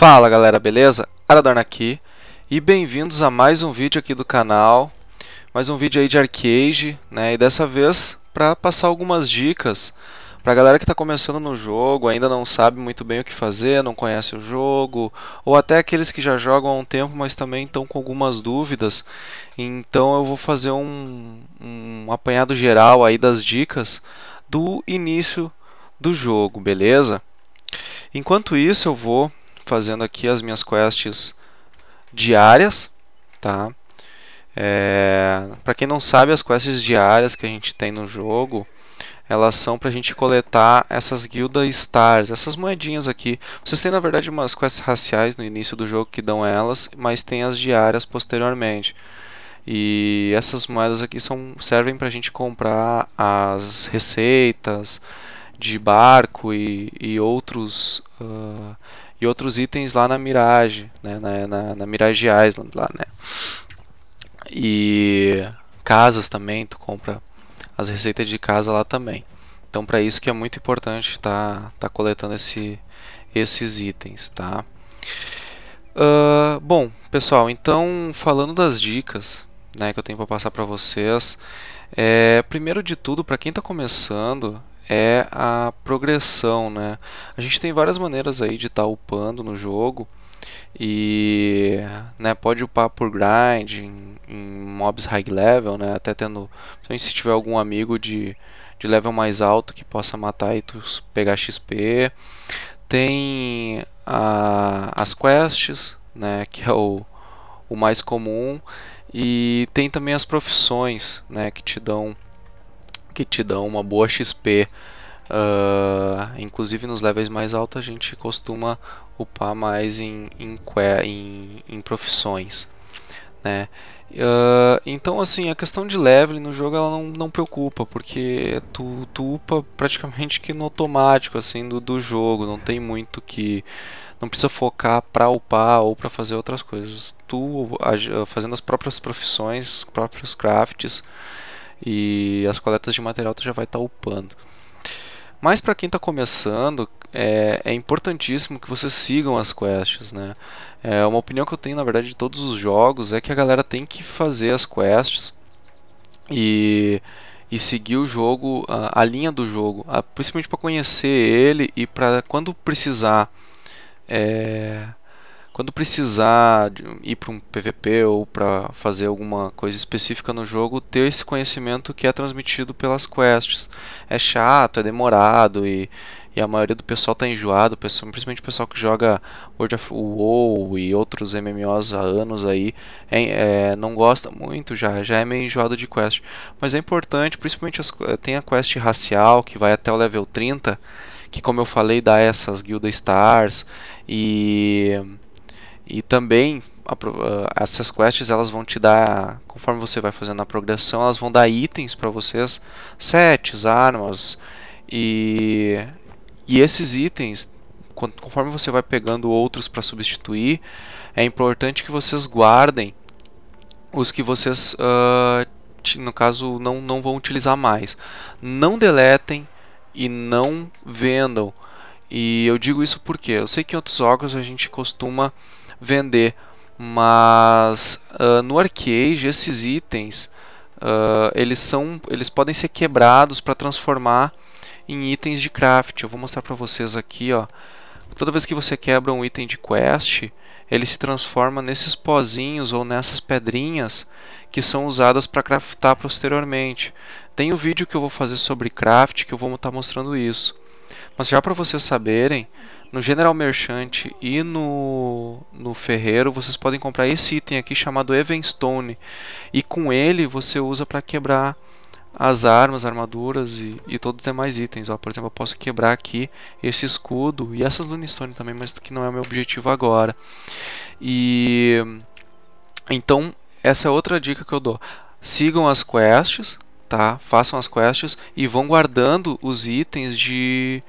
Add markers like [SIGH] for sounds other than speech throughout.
Fala galera, beleza? Aradorna aqui e bem-vindos a mais um vídeo aqui do canal, mais um vídeo aí de arcade, né? E dessa vez para passar algumas dicas para galera que está começando no jogo, ainda não sabe muito bem o que fazer, não conhece o jogo, ou até aqueles que já jogam há um tempo, mas também estão com algumas dúvidas. Então eu vou fazer um, um apanhado geral aí das dicas do início do jogo, beleza? Enquanto isso eu vou fazendo aqui as minhas quests diárias, tá? É, para quem não sabe, as quests diárias que a gente tem no jogo, elas são para a gente coletar essas guilda stars, essas moedinhas aqui. Vocês têm na verdade umas quests raciais no início do jogo que dão elas, mas tem as diárias posteriormente. E essas moedas aqui são, servem para a gente comprar as receitas de barco e, e outros uh, e outros itens lá na Mirage, né, na, na, na Mirage Island lá, né. E casas também, tu compra as receitas de casa lá também. Então para isso que é muito importante tá, tá coletando esse, esses itens, tá? Uh, bom, pessoal, então falando das dicas né, que eu tenho para passar para vocês, é, primeiro de tudo, para quem está começando, é a progressão, né? A gente tem várias maneiras aí de estar tá upando no jogo e né, pode upar por grind em, em mobs high level, né? Até tendo, se tiver algum amigo de, de level mais alto que possa matar e tu pegar XP. Tem a, as quests, né, [LAUGHS] que é o, o mais comum, e tem também as profissões, né, que te dão que te dão uma boa XP. Uh, ah, inclusive nos levels mais altos a gente costuma upar mais em, em, em, em profissões. Né? Uh, então assim, a questão de level no jogo ela não, não preocupa, porque tu, tu upa praticamente que no automático assim do, do jogo, não tem muito que não precisa focar para upar ou para fazer outras coisas. Tu fazendo as próprias profissões, os próprios crafts, e as coletas de material tu já vai estar tá upando. Mas para quem está começando, é, é, importantíssimo que vocês sigam as quests, né? É uma opinião que eu tenho, na verdade, de todos os jogos é que a galera tem que fazer as quests e, e seguir o jogo, a, a linha do jogo, a, principalmente para conhecer ele e para quando precisar é, quando precisar ir para um PVP ou para fazer alguma coisa específica no jogo, ter esse conhecimento que é transmitido pelas quests. É chato, é demorado e, e a maioria do pessoal tá enjoado, principalmente o pessoal que joga World of WoW e outros MMOs há anos aí, é, é, não gosta muito já, já é meio enjoado de quest. Mas é importante, principalmente as, eh, tem a quest racial que vai até o level 30, que como eu falei dá essas guilda stars e e também a, ah, essas quests elas vão te dar, conforme você vai fazendo a progressão, elas vão dar itens para vocês, sets, armas e e esses itens, conforme você vai pegando outros para substituir, é importante que vocês guardem os que vocês, uh, no caso, não, não vão utilizar mais. Não deletem e não vendam. E eu digo isso porque eu sei que em outros jogos a gente costuma vender. Mas uh, no arcade esses itens uh, eles são eles podem ser quebrados para transformar em itens de craft. Eu vou mostrar para vocês aqui, ó. Toda vez que você quebra um item de quest, ele se transforma nesses pozinhos ou nessas pedrinhas que são usadas para craftar posteriormente. Tem um vídeo que eu vou fazer sobre craft que eu vou estar tá mostrando isso. Mas já para vocês saberem, no General Merchant e no, no Ferreiro, vocês podem comprar esse item aqui chamado Evenstone. E com ele você usa para quebrar as armas, armaduras e, e, todos os demais itens. Ó, por exemplo, eu posso quebrar aqui esse escudo e essas Lunestones também, mas que não é o meu objetivo agora. E então essa é outra dica que eu dou. Sigam as quests, tá? Façam as quests e vão guardando os itens de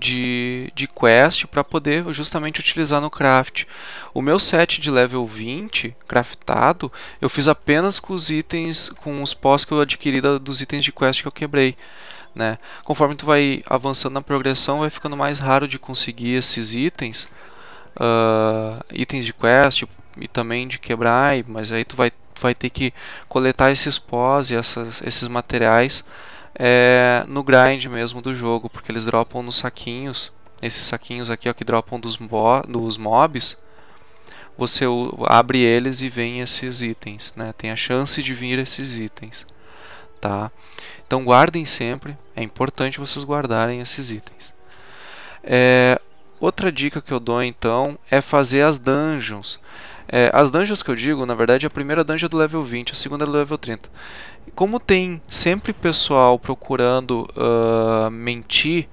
de, de quest para poder justamente utilizar no craft. O meu set de level 20 craftado, eu fiz apenas com os itens, com os pós que eu adquiri dos itens de quest que eu quebrei. Né? Conforme tu vai avançando na progressão, vai ficando mais raro de conseguir esses itens, uh, itens de quest e também de quebrar, mas aí tu vai, vai ter que coletar esses pós e essas, esses materiais é, no grind mesmo do jogo, porque eles dropam nos saquinhos, esses saquinhos aqui ó, que dropam dos, dos mobs, você abre eles e vem esses itens, né? tem a chance de vir esses itens. Tá? Então guardem sempre, é importante vocês guardarem esses itens. É, outra dica que eu dou então é fazer as dungeons. É, as dungeons que eu digo, na verdade, é a primeira dungeon é do level 20, a segunda é do level 30. Como tem sempre pessoal procurando uh, mentir,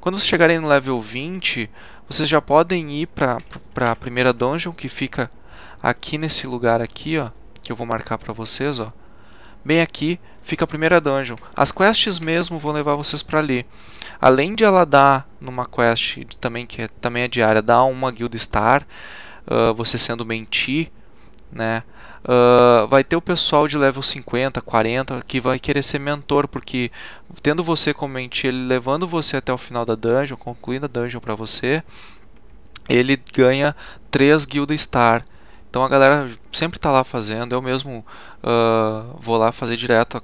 quando vocês chegarem no level 20, vocês já podem ir para a primeira dungeon que fica aqui nesse lugar aqui, ó, que eu vou marcar para vocês, ó. Bem aqui fica a primeira dungeon. As quests mesmo vão levar vocês para ali. Além de ela dar numa quest também que é, também é diária, dar uma guild star, uh, você sendo mentir, né? uh, vai ter o pessoal de level 50, 40 que vai querer ser mentor, porque tendo você como mentir, ele levando você até o final da dungeon, concluindo a dungeon para você, ele ganha 3 guilda star. Então a galera sempre está lá fazendo, eu mesmo uh, vou lá fazer direto a,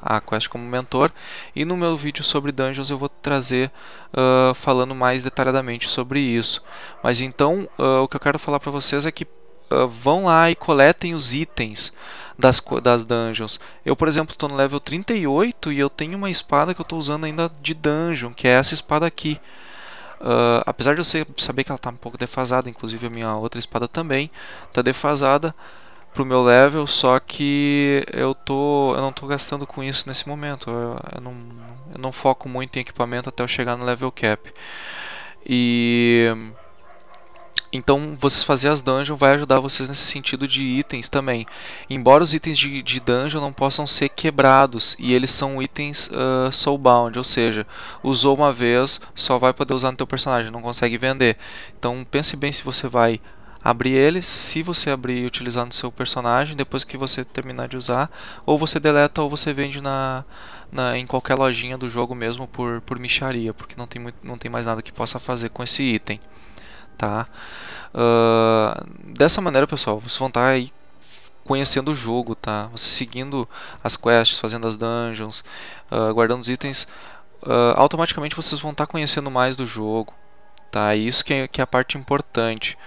a, quest como mentor. E no meu vídeo sobre dungeons eu vou trazer uh, falando mais detalhadamente sobre isso. Mas então uh, o que eu quero falar para vocês é que ah, vão lá e coletem os itens das, das dungeons. Eu, por exemplo, estou no level 38 e eu tenho uma espada que eu estou usando ainda de dungeon, que é essa espada aqui. Uh, apesar de eu saber que ela está um pouco defasada, inclusive a minha outra espada também está defasada para o meu level, só que eu tô eu não estou gastando com isso nesse momento. Eu, eu, não, eu não foco muito em equipamento até eu chegar no level cap. E então, vocês fazer as dungeons vai ajudar vocês nesse sentido de itens também. Embora os itens de, de dungeon não possam ser quebrados, e eles são itens uh, soulbound, ou seja, usou uma vez, só vai poder usar no teu personagem, não consegue vender. Então, pense bem se você vai abrir ele, se você abrir e utilizar no seu personagem, depois que você terminar de usar, ou você deleta ou você vende na, na em qualquer lojinha do jogo mesmo por, por micharia, porque não tem, muito, não tem mais nada que possa fazer com esse item tá? Uh, dessa maneira, pessoal, vocês vão estar tá aí conhecendo o jogo, tá? Vocês seguindo as quests, fazendo as dungeons, uh, guardando os itens, uh, automaticamente vocês vão estar tá conhecendo mais do jogo, tá? E isso que é, que é a parte importante.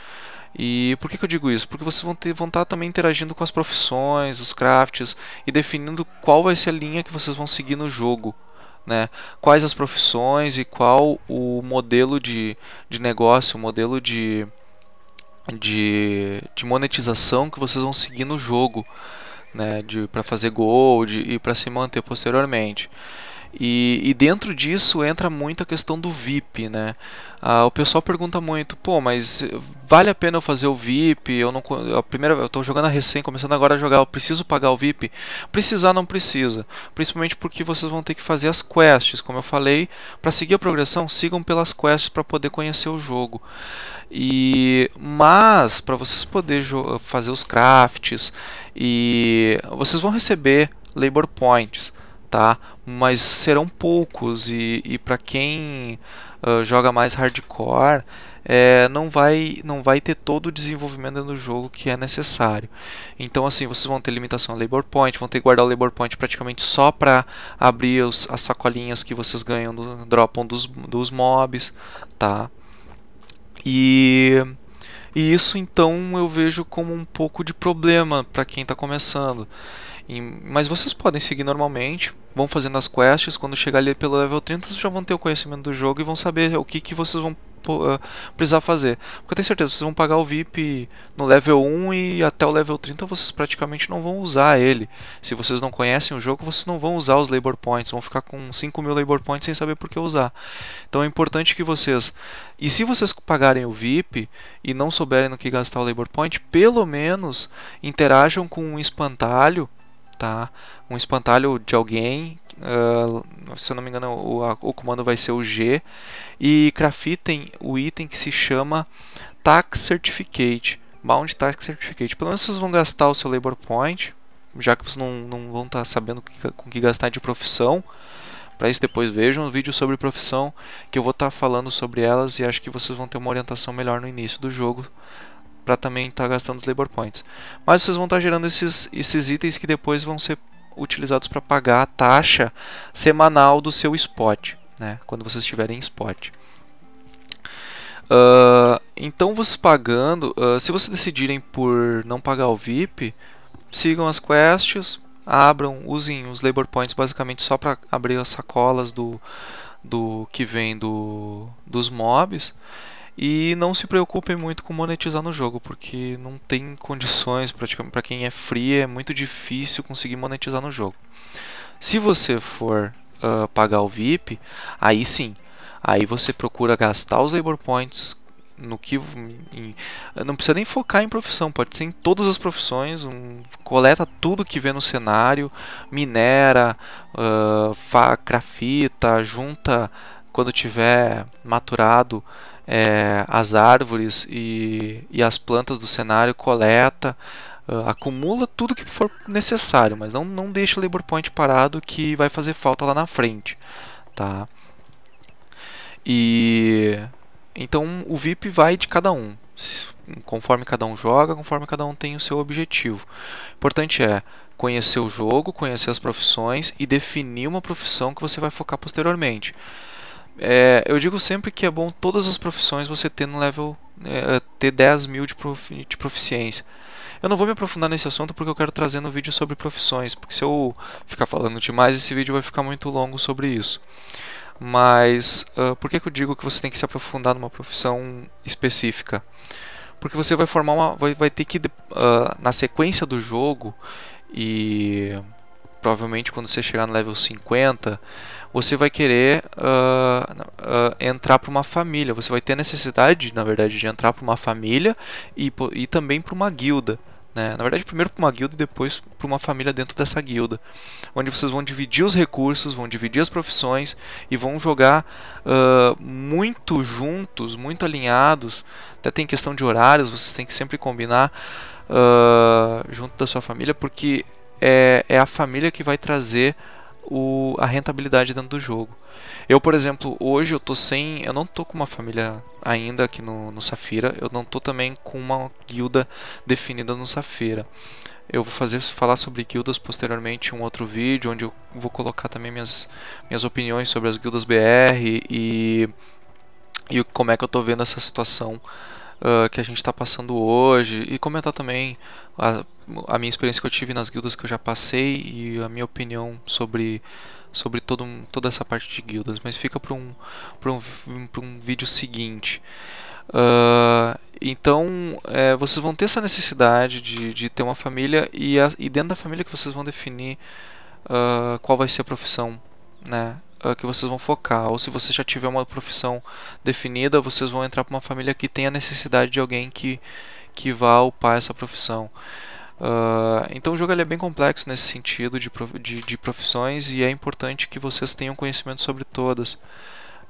E por que, que, eu digo isso? Porque vocês vão, ter, vão estar tá também interagindo com as profissões, os crafts e definindo qual vai ser a linha que vocês vão seguir no jogo, né? Quais as profissões e qual o modelo de, de negócio, o modelo de, de, de monetização que vocês vão seguir no jogo, né? Para fazer gold e para se manter posteriormente. E, e, dentro disso entra muito a questão do VIP, né? Ah, o pessoal pergunta muito, pô, mas vale a pena eu fazer o VIP? Eu não, a primeira, eu estou jogando a recém, começando agora a jogar, eu preciso pagar o VIP? Precisar não precisa, principalmente porque vocês vão ter que fazer as quests, como eu falei, para seguir a progressão, sigam pelas quests para poder conhecer o jogo. E mas para vocês poder fazer os crafts e vocês vão receber labor points tá? Mas serão poucos e, e para quem uh, joga mais hardcore é, não vai não vai ter todo o desenvolvimento do jogo que é necessário. Então assim vocês vão ter limitação a labor point, vão ter que guardar o labor point praticamente só para abrir os, as sacolinhas que vocês ganham do, dropam dos, dos mobs, tá? E e isso então eu vejo como um pouco de problema para quem está começando mas vocês podem seguir normalmente, vão fazendo as quests, quando chegar ali pelo level 30 vocês já vão ter o conhecimento do jogo e vão saber o que, que vocês vão uh, precisar fazer. Porque eu tenho certeza, vocês vão pagar o VIP no level 1 e até o level 30 vocês praticamente não vão usar ele. Se vocês não conhecem o jogo, vocês não vão usar os labor points, vão ficar com 5 mil labor points sem saber por que usar. Então é importante que vocês. E se vocês pagarem o VIP e não souberem no que gastar o labor point, pelo menos interajam com um espantalho tá? Um espantalho de alguém, uh, se eu não me engano o, a, o, comando vai ser o G, e craftem o item que se chama Tax Certificate, Bound Tax Certificate. Pelo menos vocês vão gastar o seu Labor Point, já que vocês não, não vão estar tá sabendo que, com que gastar de profissão, para isso depois vejam um vídeo sobre profissão que eu vou estar tá falando sobre elas e acho que vocês vão ter uma orientação melhor no início do jogo para também estar tá gastando os labor points. Mas vocês vão estar tá gerando esses, esses itens que depois vão ser utilizados para pagar a taxa semanal do seu spot, né? quando vocês estiverem em spot. Uh, então vocês pagando, uh, se vocês decidirem por não pagar o VIP, sigam as quests, abram, usem os labor points basicamente só para abrir as sacolas do, do que vem do, dos mobs e não se preocupem muito com monetizar no jogo, porque não tem condições, praticamente para quem é free é muito difícil conseguir monetizar no jogo. Se você for uh, pagar o VIP, aí sim, aí você procura gastar os labor points no que em, não precisa nem focar em profissão, pode ser em todas as profissões, um, coleta tudo que vê no cenário, minera, uh, fa, crafita junta quando tiver maturado é, as árvores e, e as plantas do cenário, coleta, uh, acumula tudo que for necessário, mas não, não deixa o labor point parado que vai fazer falta lá na frente, tá? E então o VIP vai de cada um, conforme cada um joga, conforme cada um tem o seu objetivo. O importante é conhecer o jogo, conhecer as profissões e definir uma profissão que você vai focar posteriormente. É, eu digo sempre que é bom todas as profissões você ter no level. É, ter 10 mil de, de proficiência. Eu não vou me aprofundar nesse assunto porque eu quero trazer no vídeo sobre profissões, porque se eu ficar falando demais, esse vídeo vai ficar muito longo sobre isso. Mas uh, por que, que eu digo que você tem que se aprofundar numa profissão específica? Porque você vai formar uma. vai, vai ter que, uh, na sequência do jogo e Provavelmente quando você chegar no level 50, você vai querer uh, uh, entrar para uma família. Você vai ter necessidade, na verdade, de entrar para uma família e, e também para uma guilda. Né? Na verdade, primeiro para uma guilda e depois para uma família dentro dessa guilda. Onde vocês vão dividir os recursos, vão dividir as profissões e vão jogar uh, muito juntos, muito alinhados. Até tem questão de horários, vocês têm que sempre combinar junto da sua família, porque é, é a família que vai trazer o, a rentabilidade dentro do jogo. Eu, por exemplo, hoje eu tô sem. Eu não tô com uma família ainda aqui no, no Safira. Eu não tô também com uma guilda definida no Safira. Eu vou fazer falar sobre guildas posteriormente um outro vídeo, onde eu vou colocar também minhas, minhas opiniões sobre as guildas BR e, e como é que eu tô vendo essa situação uh, que a gente está passando hoje e comentar também a, a, minha experiência que eu tive nas guildas que eu já passei e a minha opinião sobre, sobre todo, toda essa parte de guildas. Mas fica para um, para um, um vídeo seguinte. Uh, então, é, vocês vão ter essa necessidade de, de ter uma família e, a, e dentro da família que vocês vão definir uh, qual vai ser a profissão, né? Ah, que vocês vão focar, ou se você já tiver uma profissão definida, vocês vão entrar para uma família que tenha necessidade de alguém que, que vá upar essa profissão. Uh, então o jogo é bem complexo nesse sentido de, de, de, profissões e é importante que vocês tenham conhecimento sobre todas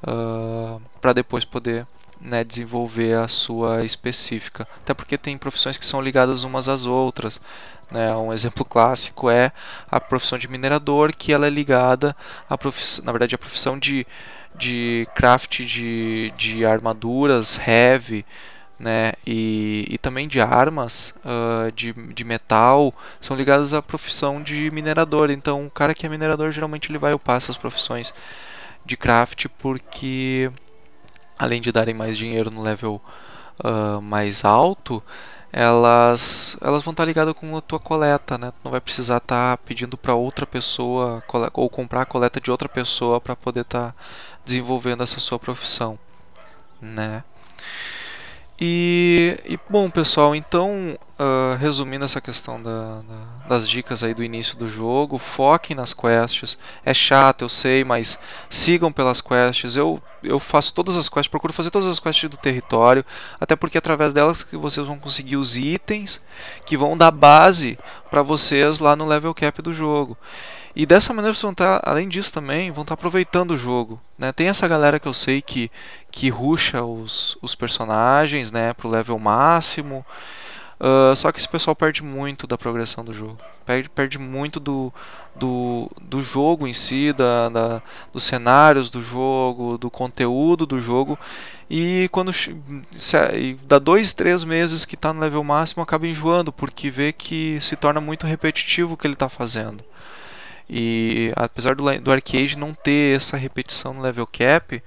uh, ah, para depois poder né, desenvolver a sua específica. Até porque tem profissões que são ligadas umas às outras. Né? Um exemplo clássico é a profissão de minerador, que ela é ligada à profissão, na verdade, a profissão de, de craft de, de armaduras, heavy, né, e, e também de armas, uh, de, de metal, são ligadas à profissão de minerador. Então, o cara que é minerador, geralmente ele vai upar essas profissões de craft, porque além de darem mais dinheiro no level uh, mais alto, elas elas vão estar tá ligadas com a tua coleta, né? Tu não vai precisar estar tá pedindo para outra pessoa ou comprar a coleta de outra pessoa para poder estar tá desenvolvendo essa sua profissão, né? E, e bom pessoal, então uh, resumindo essa questão da, da, das dicas aí do início do jogo, foquem nas quests. É chato, eu sei, mas sigam pelas quests. Eu, eu faço todas as quests, procuro fazer todas as quests do território, até porque é através delas que vocês vão conseguir os itens que vão dar base para vocês lá no level cap do jogo. E dessa maneira vocês vão estar, tá, além disso também, vão estar tá aproveitando o jogo. Né? Tem essa galera que eu sei que, que ruxa os, os personagens né, pro level máximo. Uh, só que esse pessoal perde muito da progressão do jogo. Perde, perde muito do, do, do jogo em si, da, da, dos cenários do jogo, do conteúdo do jogo. E quando se, dá dois, três meses que está no level máximo, acaba enjoando, porque vê que se torna muito repetitivo o que ele está fazendo. E apesar do, do arcade não ter essa repetição no level cap,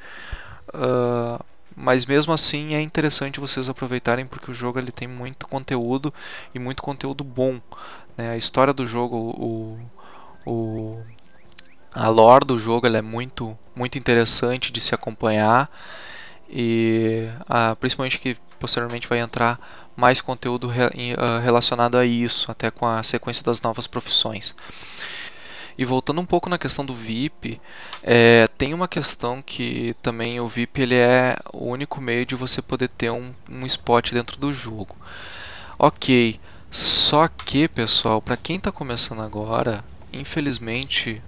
uh, mas mesmo assim é interessante vocês aproveitarem porque o jogo ele tem muito conteúdo e muito conteúdo bom. Né? A história do jogo, o, o a lore do jogo ela é muito, muito interessante de se acompanhar e ah, principalmente que posteriormente vai entrar mais conteúdo re, uh, relacionado a isso, até com a sequência das novas profissões. E voltando um pouco na questão do VIP, é, tem uma questão que também o VIP ele é o único meio de você poder ter um, um spot dentro do jogo. Ok, só que pessoal, para quem está começando agora, infelizmente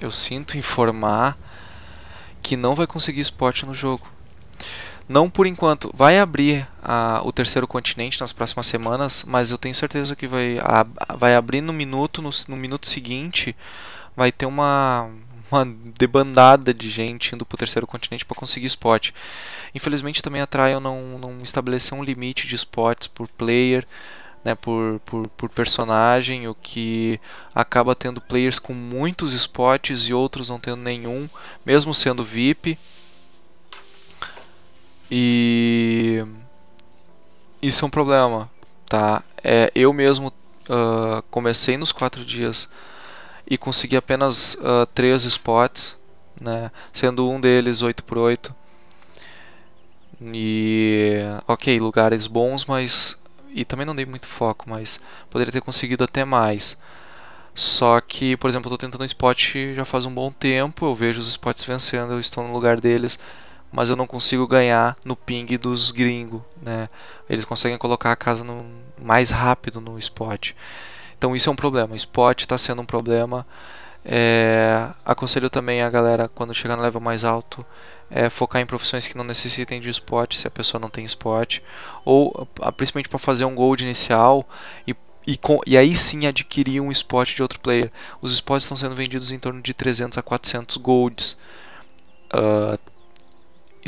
eu sinto [LAUGHS] informar que não vai conseguir spot no jogo. Não por enquanto. Vai abrir a, ah, o terceiro continente nas próximas semanas, mas eu tenho certeza que vai, a, vai abrir no minuto, no, no, minuto seguinte, vai ter uma, uma debandada de gente indo para o terceiro continente para conseguir spot. Infelizmente também a Trial não, não estabeleceu um limite de spots por player. Né, por, por, por, personagem, o que acaba tendo players com muitos spots e outros não tendo nenhum, mesmo sendo VIP. E isso é um problema, tá? É, eu mesmo uh, comecei nos quatro dias e consegui apenas uh, três spots, né? Sendo um deles 8 por 8 E ok, lugares bons, mas e também não dei muito foco, mas poderia ter conseguido até mais. Só que, por exemplo, eu estou tentando um spot já faz um bom tempo, eu vejo os spots vencendo, eu estou no lugar deles mas eu não consigo ganhar no ping dos gringos, né? Eles conseguem colocar a casa no, mais rápido no spot. Então isso é um problema. Spot está sendo um problema. É, aconselho também a galera, quando chegar no level mais alto, é, focar em profissões que não necessitem de spot, se a pessoa não tem spot. Ou, principalmente para fazer um gold inicial e e, com, e, aí sim adquirir um spot de outro player. Os spots estão sendo vendidos em torno de 300 a 400 golds. Uh,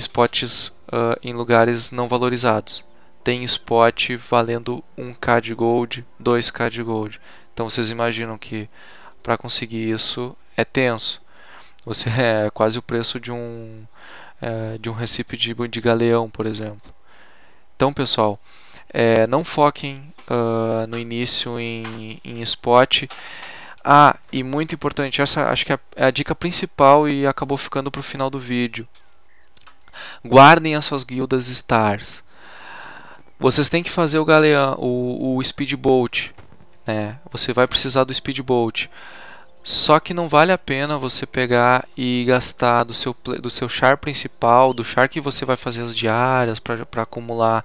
spots uh, em lugares não valorizados. Tem spot valendo 1k de gold, 2k de gold. Então vocês imaginam que para conseguir isso é tenso. Você [LAUGHS] é quase o preço de um é, de um recipe de, de galeão, por exemplo. Então, pessoal, é, não foquem uh, no início em, em spot. Ah, e muito importante, essa acho que é a é dica principal e acabou ficando para o final do vídeo. Guardem as suas guildas stars. Vocês têm que fazer o galeão, o, o speedboat. Né? Você vai precisar do speedboat. Só que não vale a pena você pegar e gastar do seu, do seu char principal, do char que você vai fazer as diárias para acumular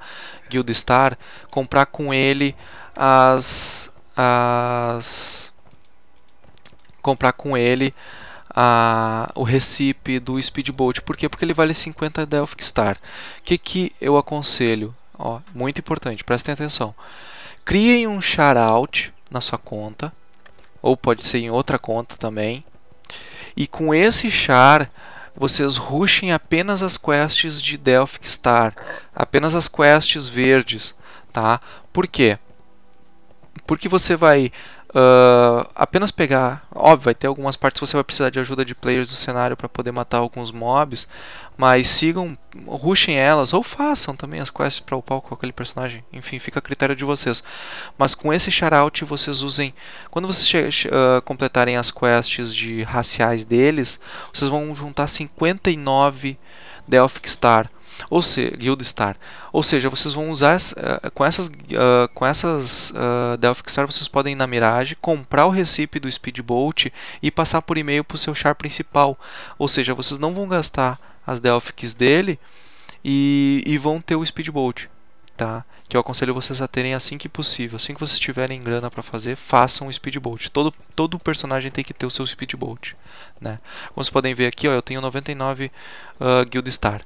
Guild Star, comprar com ele as. as comprar com ele a, o recipe do Speedboat. Por quê? Porque ele vale 50 Delphic Star. O que, que eu aconselho? Ó, muito importante, prestem atenção. Criem um shoutout na sua conta, ou pode ser em outra conta também. E com esse char, vocês rushem apenas as quests de Delphic Star, apenas as quests verdes, tá? Por quê? Porque você vai Uh, apenas pegar, óbvio, vai ter algumas partes que você vai precisar de ajuda de players do cenário para poder matar alguns mobs, mas sigam, rushem elas ou façam também as quests para upar com aquele personagem. Enfim, fica a critério de vocês. Mas com esse shoutout vocês usem, quando vocês uh, completarem as quests de raciais deles, vocês vão juntar 59 Delphic Star ou seja, guild star. Ou seja, vocês vão usar uh, com essas uh, com essas uh, Delphic Star, vocês podem ir na miragem, comprar o recipe do Bolt e passar por e-mail para o seu char principal. Ou seja, vocês não vão gastar as Delphics dele e, e vão ter o Speedbolt, tá? que eu aconselho vocês a terem assim que possível. Assim que vocês tiverem grana para fazer, façam o speedbolt. Todo todo personagem tem que ter o seu speedbolt, né? Como vocês podem ver aqui, ó, eu tenho 99 uh, guild star.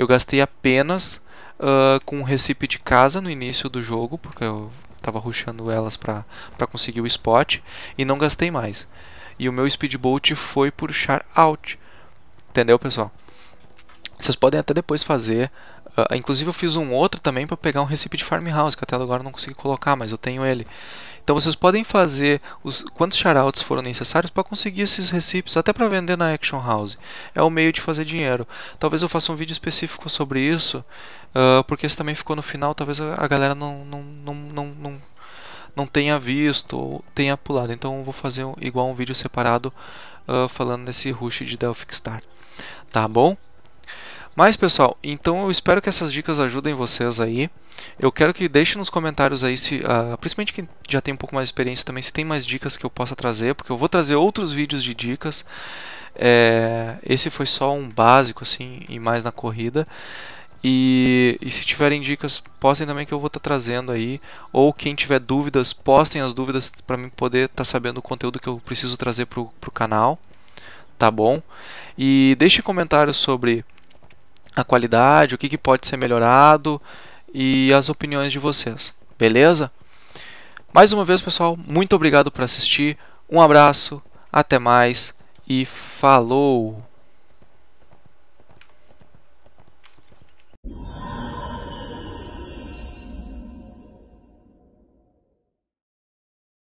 Eu gastei apenas uh, com o recipe de casa no início do jogo, porque eu estava ruxando elas para conseguir o spot, e não gastei mais. E o meu speedboat foi por char out. Entendeu, pessoal? Vocês podem até depois fazer. Uh, inclusive eu fiz um outro também para pegar um recipe de farmhouse, que até agora não consegui colocar, mas eu tenho ele. Então vocês podem fazer os, quantos shoutouts foram necessários para conseguir esses recipes, até para vender na Action House. É o meio de fazer dinheiro. Talvez eu faça um vídeo específico sobre isso, uh, porque esse também ficou no final, talvez a, a galera não, não, não, não, não, não, tenha visto ou tenha pulado. Então eu vou fazer um, igual um vídeo separado uh, falando desse rush de Delphic Star. Tá bom? Mas pessoal, então eu espero que essas dicas ajudem vocês aí. Eu quero que deixem nos comentários aí, se, uh, principalmente quem já tem um pouco mais de experiência também, se tem mais dicas que eu possa trazer, porque eu vou trazer outros vídeos de dicas. É, esse foi só um básico, assim, e mais na corrida. E, e, se tiverem dicas, postem também que eu vou estar tá trazendo aí. Ou quem tiver dúvidas, postem as dúvidas para mim poder estar tá sabendo o conteúdo que eu preciso trazer para o canal. Tá bom? E deixe comentários sobre na qualidade, o que, que pode ser melhorado e as opiniões de vocês, beleza? Mais uma vez, pessoal, muito obrigado por assistir, um abraço, até mais e falou!